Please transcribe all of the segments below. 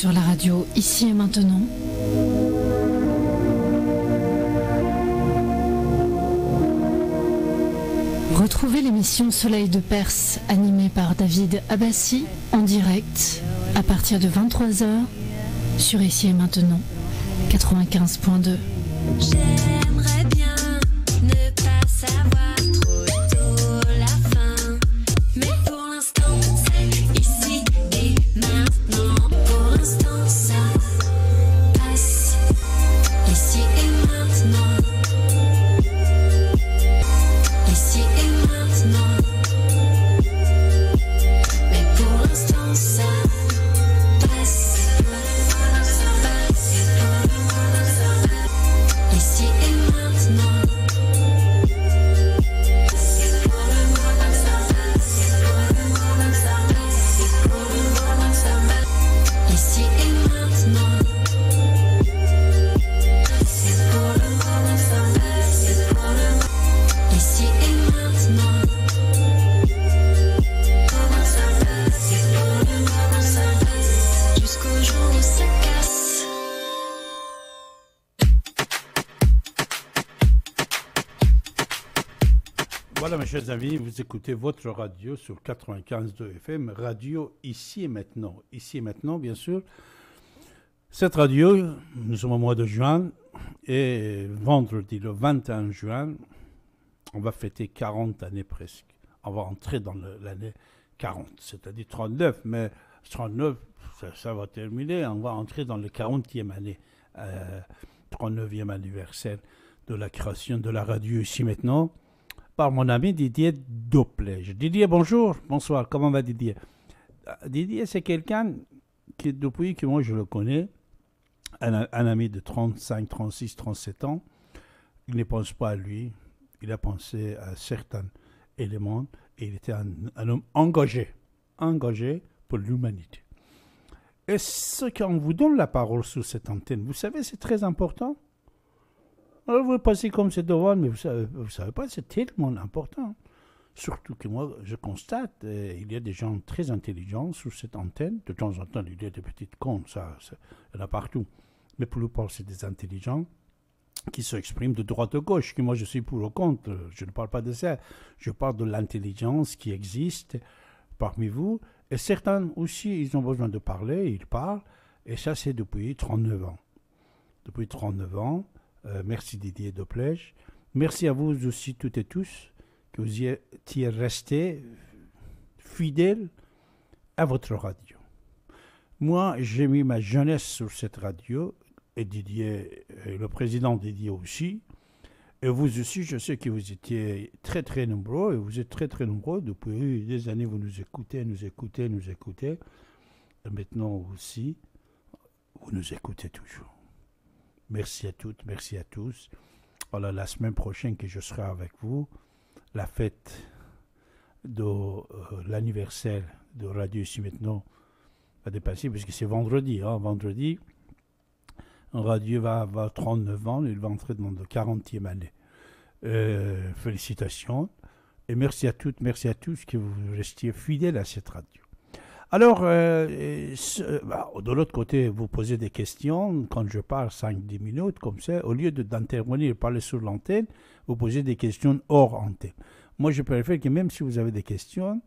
sur la radio Ici et Maintenant. Retrouvez l'émission Soleil de Perse animée par David Abbassi en direct à partir de 23h sur Ici et Maintenant 95.2. J'aimerais chers amis, vous écoutez votre radio sur 95.2 FM, radio ici et maintenant. Ici et maintenant, bien sûr. Cette radio, nous sommes au mois de juin et vendredi le 21 juin, on va fêter 40 années presque. On va entrer dans l'année 40, c'est-à-dire 39, mais 39, ça, va terminer. On va entrer dans le 40e année, 39e euh, anniversaire de la création de la radio ici maintenant mon ami Didier Doplège. Didier, bonjour, bonsoir, comment va Didier ah, Didier, c'est quelqu'un qui, depuis que moi je le connais, un, ami de 35, 36, 37 ans, il ne pense pas à lui, il a pensé à certains éléments et il était un, un homme engagé, engagé pour l'humanité. Et ce qu'on vous donne la parole sur cette antenne, vous savez, c'est très important. Ah, vous passez comme c'est devant, mais vous ne savez, vous savez pas, c'est tellement important. Surtout que moi, je constate, euh, il y a des gens très intelligents sous cette antenne. De temps en temps, il y a des petites comptes ça, il y en a partout. Mais pour le part, c'est des intelligents qui s'expriment de droite à gauche, que moi je suis pour le compte, euh, Je ne parle pas de ça. Je parle de l'intelligence qui existe parmi vous. Et certains aussi, ils ont besoin de parler, ils parlent. Et ça, c'est depuis 39 ans. Depuis 39 ans, euh, merci Didier Doplège. Merci à vous aussi toutes et tous que vous y étiez restés fidèles à votre radio. Moi, j'ai mis ma jeunesse sur cette radio et Didier, le président Didier aussi. Et vous aussi, je sais que vous étiez très très nombreux, et vous êtes très très nombreux. Depuis des années, vous nous écoutez, nous écoutez, nous écoutez. Et maintenant aussi, vous nous écoutez toujours. Merci à toutes, merci à tous. Voilà, la semaine prochaine que je serai avec vous, la fête de euh, l'anniversaire de Radio Ici Maintenant va dépasser, puisque c'est vendredi. Hein, vendredi, Radio va avoir 39 ans, il va entrer dans la 40e année. Euh, félicitations et merci à toutes, merci à tous que vous restiez fidèles à cette radio. Alors, euh, euh, bah, de l'autre côté, vous posez des questions. Quand je parle 5-10 minutes, comme ça, au lieu d'intervenir et parler sur l'antenne, vous posez des questions hors antenne. Moi, je préfère que même si vous avez des questions,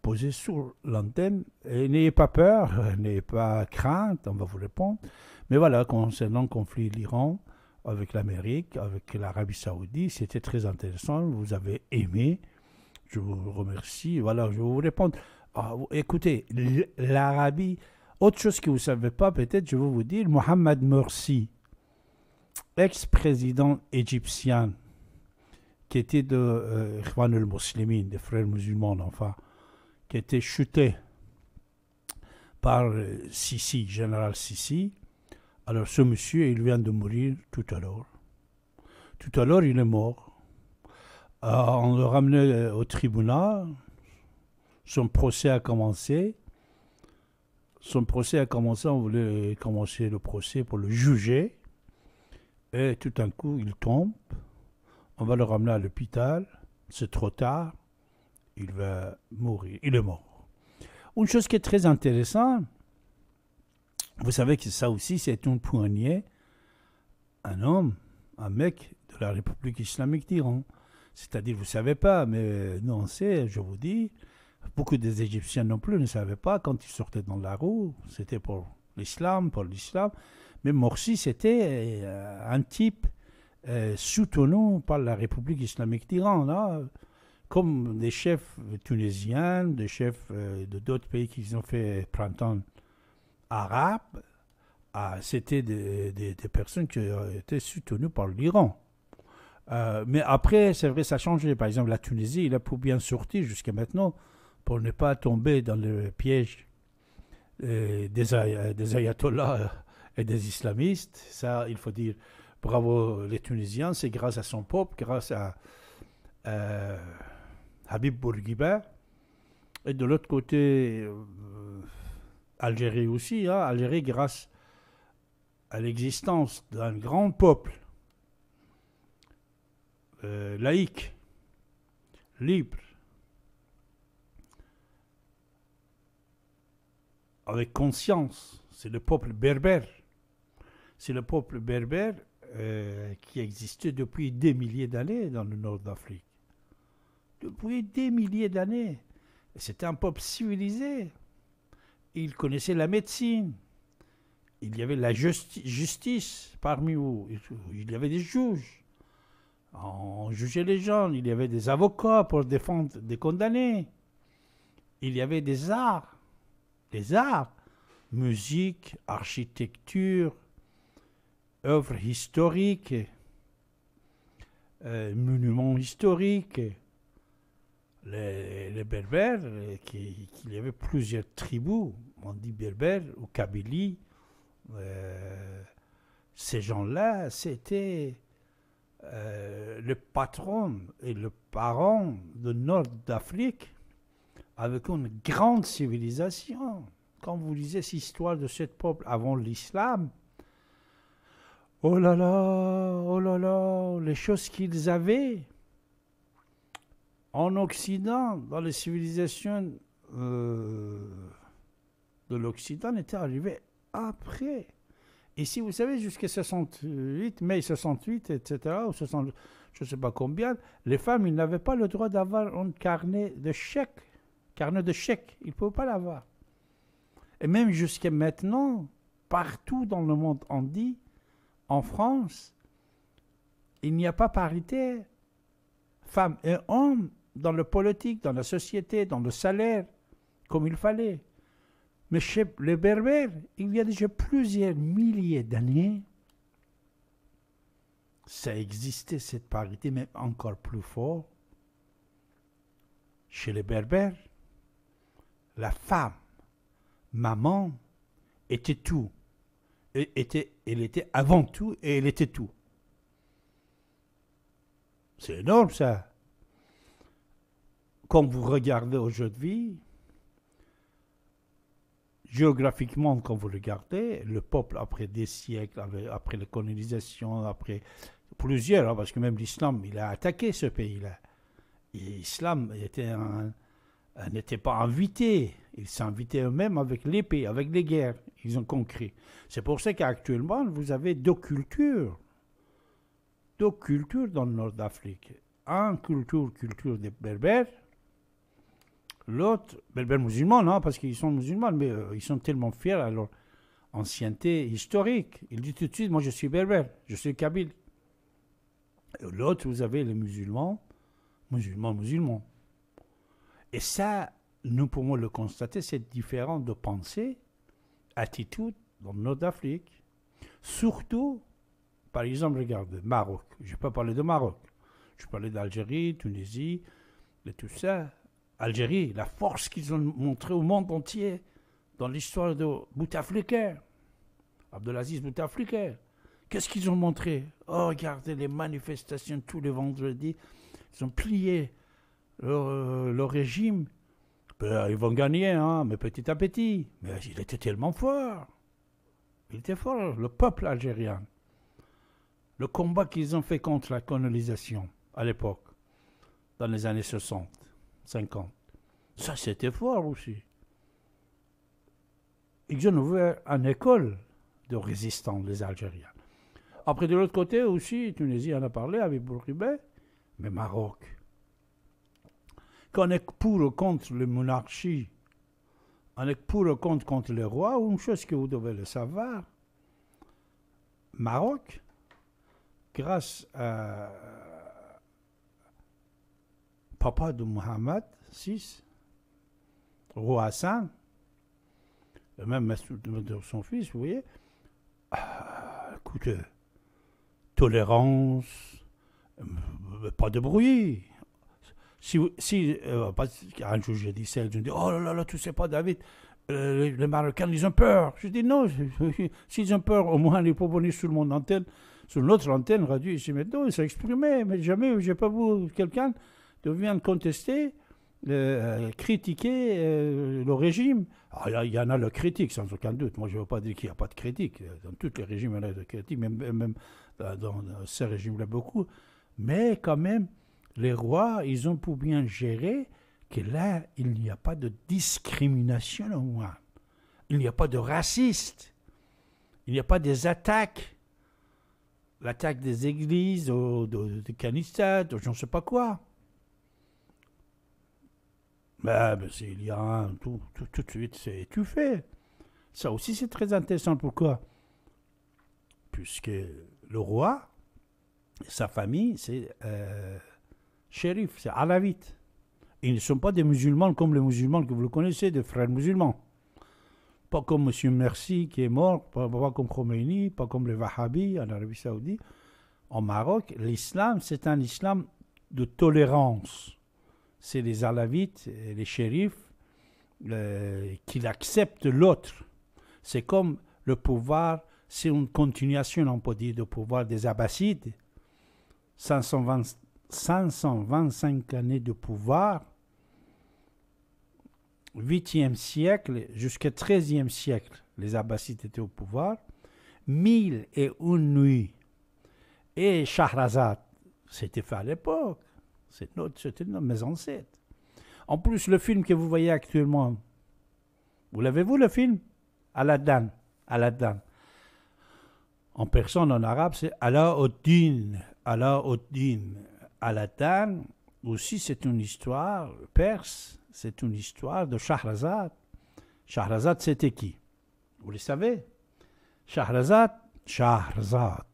posez sur l'antenne. Et n'ayez pas peur, n'ayez pas crainte, on va vous répondre. Mais voilà, concernant le conflit l'Iran avec l'Amérique, avec l'Arabie Saoudite, c'était très intéressant. Vous avez aimé. Je vous remercie. Voilà, je vais vous répondre. Ah, écoutez, l'Arabie, autre chose que vous ne savez pas, peut-être, je vais vous dire, Mohamed Morsi, ex-président égyptien, qui était de euh, muslimin des frères musulmans, enfin, qui était chuté par euh, Sisi, général Sisi. Alors ce monsieur, il vient de mourir tout à l'heure. Tout à l'heure, il est mort. Euh, on le ramenait euh, au tribunal. Son procès a commencé. Son procès a commencé, on voulait commencer le procès pour le juger. Et tout d'un coup, il tombe. On va le ramener à l'hôpital. C'est trop tard. Il va mourir. Il est mort. Une chose qui est très intéressante, vous savez que ça aussi, c'est une poignée. Un homme, un mec de la République islamique d'Iran. C'est-à-dire, vous ne savez pas, mais non, c'est, je vous dis, Beaucoup des Égyptiens non plus ne savaient pas quand ils sortaient dans la rue, c'était pour l'islam, pour l'islam. Mais Morsi, c'était euh, un type euh, soutenu par la République islamique d'Iran, comme des chefs tunisiens, des chefs euh, de d'autres pays qui ont fait printemps arabe. c'était des, personnes qui étaient soutenues par l'Iran. mais après, c'est vrai, ça a changé. Par exemple, la Tunisie, il a pour bien sorti jusqu'à maintenant pour ne pas tomber dans le piège euh, des, ayatollahs euh, et des islamistes. Ça, il faut dire bravo les Tunisiens, c'est grâce à son peuple, grâce à Habib Bourguiba. Et de l'autre côté, euh, Algérie aussi, hein. Algérie grâce à l'existence d'un grand peuple laïque, libre, avec conscience. C'est le peuple berbère. C'est le peuple berbère euh, qui existait depuis des milliers d'années dans le nord d'Afrique. Depuis des milliers d'années. C'était un peuple civilisé. il connaissait la médecine. Il y avait la justice parmi vous. Il y avait des juges. On jugeait les gens. Il y avait des avocats pour défendre des condamnés. Il y avait des arts les arts, musique, architecture, œuvres historiques, euh, monuments historiques. Les, Berbères, euh, qu'il y avait plusieurs tribus, on dit Berbères ou Kabylie, euh, ces gens-là, c'était le patron et le parent du nord d'Afrique avec une grande civilisation. Quand vous lisez cette histoire de ce peuple avant l'islam, oh là là, oh là là, les choses qu'ils avaient en Occident, dans les civilisations euh, de l'Occident, étaient arrivées après. et si vous savez, jusqu'à 68, mai 68, etc., ou 60, je ne sais pas combien, les femmes, ils n'avaient pas le droit d'avoir un carnet de chèques carnet de chèque, il ne peut pas l'avoir. Et même jusqu'à maintenant, partout dans le monde, on dit, en France, il n'y a pas parité femmes et hommes dans le politique, dans la société, dans le salaire, comme il fallait. Mais chez les Berbères, il y a déjà plusieurs milliers d'années, ça existait cette parité, mais encore plus fort chez les Berbères la femme, maman, était tout. était, elle était avant tout et elle était tout. C'est énorme ça. Quand vous regardez aujourd'hui, géographiquement, quand vous regardez, le peuple après des siècles, après la colonisation, après plusieurs, hein, parce que même l'islam, il a attaqué ce pays-là. L'islam était un, euh, n'étaient pas invités. Ils s'invitaient eux-mêmes avec l'épée, avec les guerres. Ils ont conquis. C'est pour ça qu'actuellement, vous avez deux cultures. Deux cultures dans le nord d'Afrique. Un culture, culture des Berbères. L'autre, Berbères musulmans, non? parce qu'ils sont musulmans, mais euh, ils sont tellement fiers à leur ancienneté historique. Ils disent tout de suite, moi je suis berbère, je suis kabyle. L'autre, vous avez les musulmans, musulmans, musulmans. Et ça, nous pouvons le constater, c'est différent de pensée, attitude dans le nord Surtout, par exemple, regardez, Maroc. Je pas parler de Maroc. Je parlais d'Algérie, Tunisie, de tout ça. Algérie, la force qu'ils ont montrée au monde entier dans l'histoire de Bouteflika, Abdelaziz Bouteflika. Qu'est-ce qu'ils ont montré oh, regardez les manifestations tous les vendredis. Ils ont plié le euh, régime. Ben, ils vont gagner, hein, mais petit à petit. Mais il était tellement fort. Il était fort, le peuple algérien. Le combat qu'ils ont fait contre la colonisation à l'époque, dans les années 60, 50, ça c'était fort aussi. Ils ont ouvert une école de résistants, les Algériens. Après, de l'autre côté aussi, Tunisie en a parlé avec Bourguibet, mais Maroc qu'on est pour ou contre la monarchie, on est pour ou contre, contre le roi, une chose que vous devez le savoir, Maroc, grâce à papa de Mohamed VI, roi Hassan, et même de son fils, vous voyez, euh, écoutez, tolérance, euh, pas de bruit, si, si euh, un jour j'ai dit ça, ils ont dit Oh là là, tu sais pas, David, euh, les, Marocains, ils ont peur. Je dis Non, s'ils ont peur, au moins les peuvent venir sur mon antenne, sur notre antenne radio ici maintenant, ils s'exprimaient, mais jamais, j'ai pas vu quelqu'un de venir contester. Euh, critiquer le régime. Ah, il y en a le critique, sans aucun doute. Moi, je ne veux pas dire qu'il n'y a pas de critique. Dans tous les régimes, il y en a de critiques, même, même dans, ces régimes là beaucoup. Mais quand même, les rois, ils ont pour bien gérer que là, il n'y a pas de discrimination au moins. Il n'y a pas de raciste. Il n'y a pas des attaques. L'attaque des églises, de, des canistades, ou je ne sais pas quoi. Ben, bah, bah, s'il il y a un, tout, tout, de suite, c'est étouffé. Ça aussi, c'est très intéressant. Pourquoi Puisque le roi, sa famille, c'est euh, shérif, c'est alavite. Ils ne sont pas des musulmans comme les musulmans que vous connaissez, des frères musulmans. Pas comme M. Merci qui est mort, pas, comme Khomeini, pas comme les Wahhabis en Arabie Saoudite. En Maroc, l'islam, c'est un islam de tolérance. C'est les alavites et les shérifs euh, qui acceptent l'autre. C'est comme le pouvoir, c'est une continuation, on peut dire, du pouvoir des Abbassides. 520 525 années de pouvoir, 8e siècle jusqu'au 13e siècle, les Abbassides étaient au pouvoir, mille et une nuits. Et Shahrazad, c'était fait à l'époque, c'était maison 7 En plus, le film que vous voyez actuellement, vous l'avez-vous le film Aladdin, Aladdin. En personne, en arabe, c'est Allah Oddin, Allah Al-Atan aussi c'est une histoire perse, c'est une histoire de Shahrazad. Shahrazad, c'était qui Vous le savez Shahrazad, Shahrazad,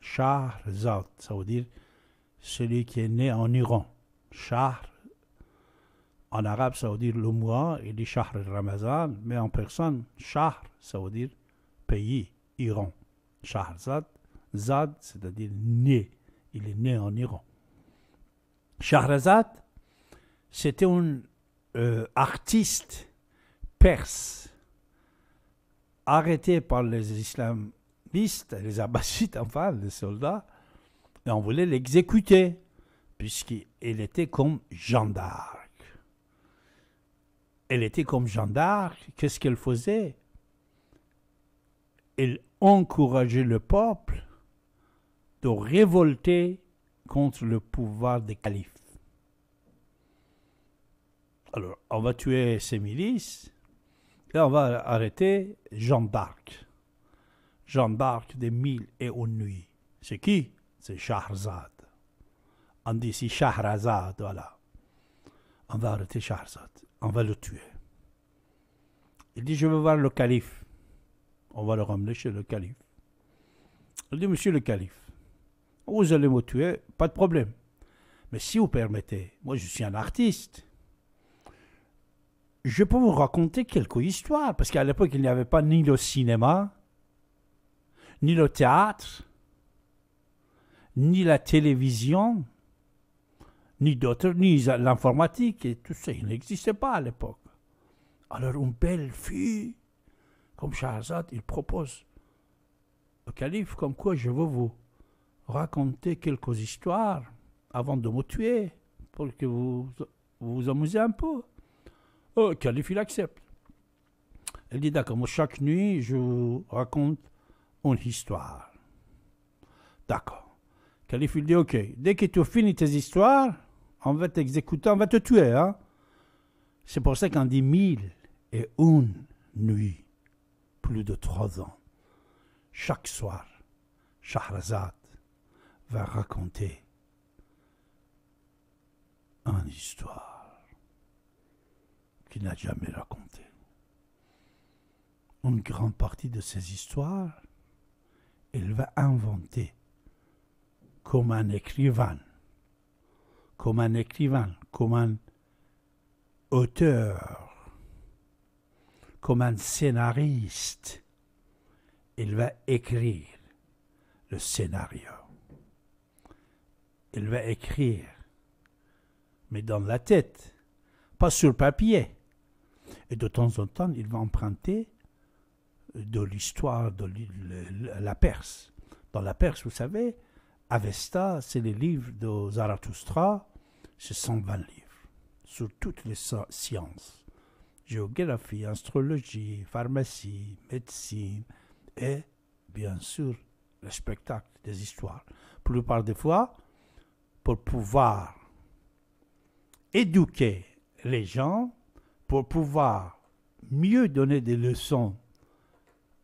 Shahrazad, ça veut dire celui qui est né en Iran. Shah, en arabe, ça veut dire le mois, il dit Shahr Ramazan, mais en personne, Shah, ça veut dire pays, Iran. Shahrazad, Zad, c'est-à-dire né. Il est né en Iran. Shahrazad, c'était un euh, artiste perse arrêté par les islamistes, les abbassides, enfin, les soldats, et on voulait l'exécuter, puisqu'il était comme Jeanne d'Arc. Elle était comme Jeanne d'Arc, qu'est-ce qu'elle faisait Elle encourageait le peuple de révolter contre le pouvoir des califes. Alors, on va tuer ces milices et on va arrêter Jean Barque. Jean d'Arc des mille et une nuits. C'est qui C'est Shahrazad. On dit ici Shahrazad, voilà. On va arrêter Shahrazad. On va le tuer. Il dit, je veux voir le calife. On va le ramener chez le calife. Il dit, monsieur le calife, vous allez me tuer, pas de problème. Mais si vous permettez, moi je suis un artiste. Je peux vous raconter quelques histoires, parce qu'à l'époque, il n'y avait pas ni le cinéma, ni le théâtre, ni la télévision, ni d'autres, ni l'informatique, et tout ça, il n'existait pas à l'époque. Alors une belle fille, comme Shahrazad, il propose au calife, comme quoi je veux vous raconter quelques histoires avant de me tuer pour que vous vous, amusez un peu. Oh, euh, Calife, il accepte. Elle dit D'accord, moi, chaque nuit, je vous raconte une histoire. D'accord. Calife, il dit Ok, dès que tu finis tes histoires, on va t'exécuter, on va te tuer. Hein. C'est pour ça qu'on dit mille et une nuits, plus de trois ans, chaque soir, Shahrazad va raconter une histoire qu'il n'a jamais racontée. Une grande partie de ces histoires, il va inventer comme un écrivain, comme un écrivain, comme un auteur, comme un scénariste. Il va écrire le scénario. Il va écrire, mais dans la tête, pas sur le papier. Et de temps en temps, il va emprunter euh, de l'histoire de la Perse. Dans la Perse, vous savez, Avesta, c'est les livres de Zarathustra, c'est 120 livres sur toutes les sciences géographie, astrologie, pharmacie, médecine et bien sûr le spectacle des histoires. La plupart des fois, pour pouvoir éduquer les gens, pour pouvoir mieux donner des leçons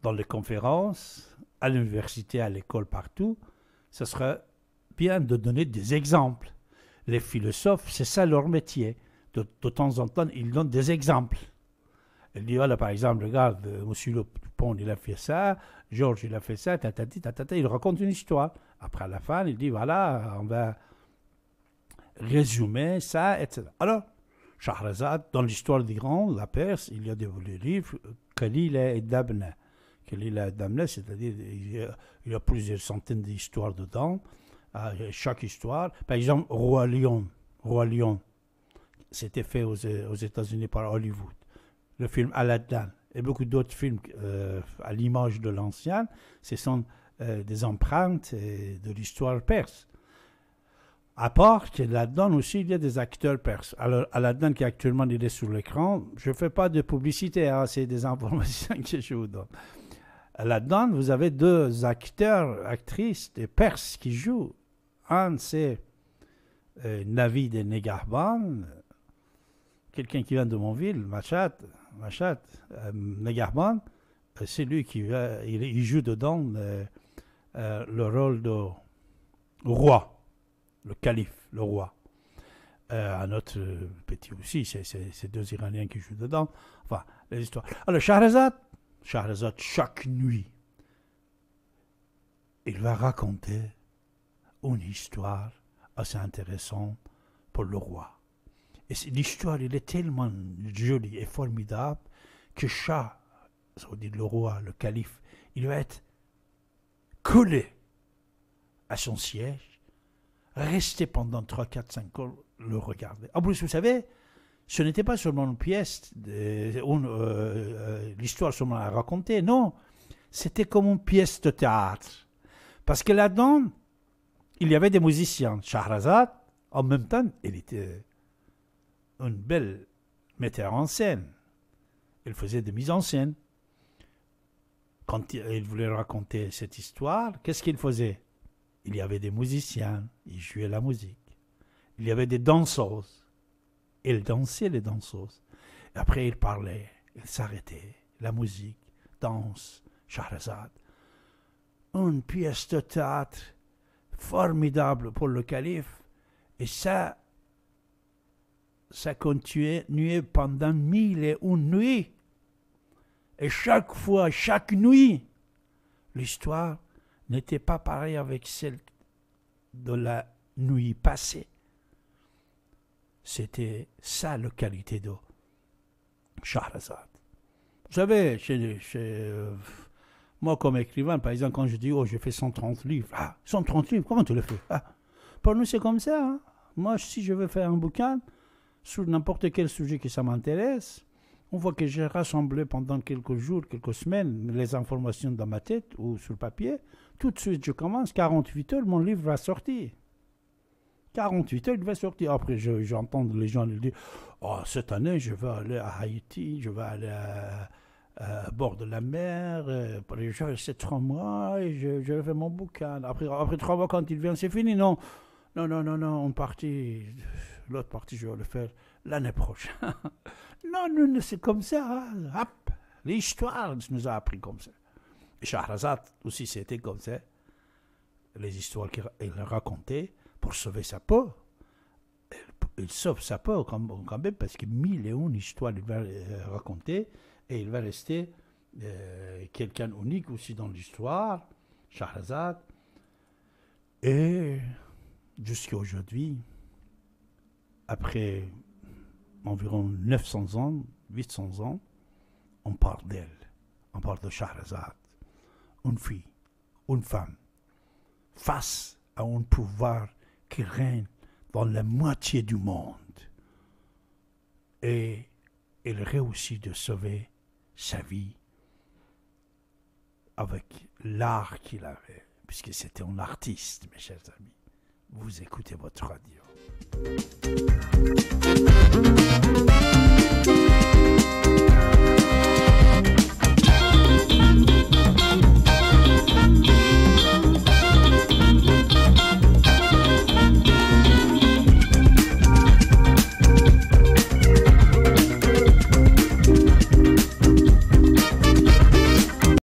dans les conférences, à l'université, à l'école, partout, ce serait bien de donner des exemples. Les philosophes, c'est ça leur métier. De, temps en temps, ils donnent des exemples. Ils dit voilà, par exemple, regarde, euh, M. Le Pont, il a fait ça, Georges, il a fait ça, tatati, tata, il raconte une histoire. Après, à la fin, il dit, voilà, on va résumer ça, etc. Alors, Shahrazad, dans l'histoire d'Iran, la Perse, il y a des, livres, Kalila et Dabna. Kalila et Dabna, c'est-à-dire, il, y a plusieurs centaines d'histoires dedans. Ah, chaque histoire, par exemple, Roi Lion, Roi Lion, c'était fait aux, États-Unis par Hollywood. Le film Aladdin et beaucoup d'autres films euh, à l'image de l'ancien, ce sont euh, des empreintes euh, de l'histoire perse. À part que là-dedans aussi, il y a des acteurs perses. Alors, à la dedans qui actuellement il est sur l'écran, je ne fais pas de publicité, hein, c'est des informations que je vous donne. la donne vous avez deux acteurs, actrices, des perses qui jouent. Un, c'est euh, Navi Negahban, quelqu'un qui vient de mon ville, Machat, Machat euh, euh, c'est lui qui joue dedans euh, le rôle de roi le calife, le roi. Euh, un autre euh, petit aussi, c'est deux Iraniens qui jouent dedans. Enfin, les histoires. Alors, Shahrazad, Shahrazad, chaque nuit, il va raconter une histoire assez intéressante pour le roi. Et l'histoire, elle est tellement jolie et formidable que Shah, ça veut le roi, le calife, il va être collé à son siège rester pendant 3, 4, 5 ans, le regarder. En plus, vous savez, ce n'était pas seulement une pièce, euh, euh, l'histoire seulement à raconter, non, c'était comme une pièce de théâtre. Parce que là-dedans, il y avait des musiciens. Shahrazad, en même temps, il était une belle metteur en scène. il faisait des mises en scène. Quand il voulait raconter cette histoire, qu'est-ce qu'il faisait il y avait des musiciens, ils jouaient la musique. Il y avait des danseuses, ils dansaient les danseuses. Après, ils parlaient, ils s'arrêtaient. La musique, danse, Shahrazad. Une pièce de théâtre formidable pour le calife. Et ça, ça continuait pendant mille et une nuits. Et chaque fois, chaque nuit, l'histoire n'était pas pareil avec celle de la nuit passée. C'était ça le qualité d'eau Shahrazad. Vous savez, chez, euh, moi comme écrivain, par exemple, quand je dis Oh, j'ai fait 130 livres, ah, 130 livres, comment tu le fais ah? Pour nous, c'est comme ça. Hein. Moi, si je veux faire un bouquin sur n'importe quel sujet qui ça m'intéresse, on voit que j'ai rassemblé pendant quelques jours, quelques semaines, les informations dans ma tête ou sur le papier. Tout de suite, je commence. 48 heures, mon livre va sortir. 48 heures, il va sortir. Après, j'entends les gens dire oh, cette année, je vais aller à Haïti, je vais aller à, bord de la mer, je euh, vais trois mois et je, vais faire mon bouquin. Après, après trois mois, quand il vient, c'est fini. Non, non, non, non, non, on partit. L'autre partie, je vais le faire l'année prochaine. non, non, c'est comme ça. Hein. l'histoire nous a appris comme ça. Et Shahrazad aussi, c'était comme ça. Les histoires qu'il racontait pour sauver sa peau. Il sauve sa peau quand même parce que mille et une histoires il va euh, raconter et il va rester euh, quelqu'un unique aussi dans l'histoire, Shahrazad. Et jusqu'à aujourd'hui, après environ 900 ans, 800 ans, on parle d'elle, on parle de Shahrazad, une fille, une femme, face à un pouvoir qui règne dans la moitié du monde. Et elle réussit de sauver sa vie avec l'art qu'il avait, puisque c'était un artiste, mes chers amis. Vous écoutez votre radio. Thank you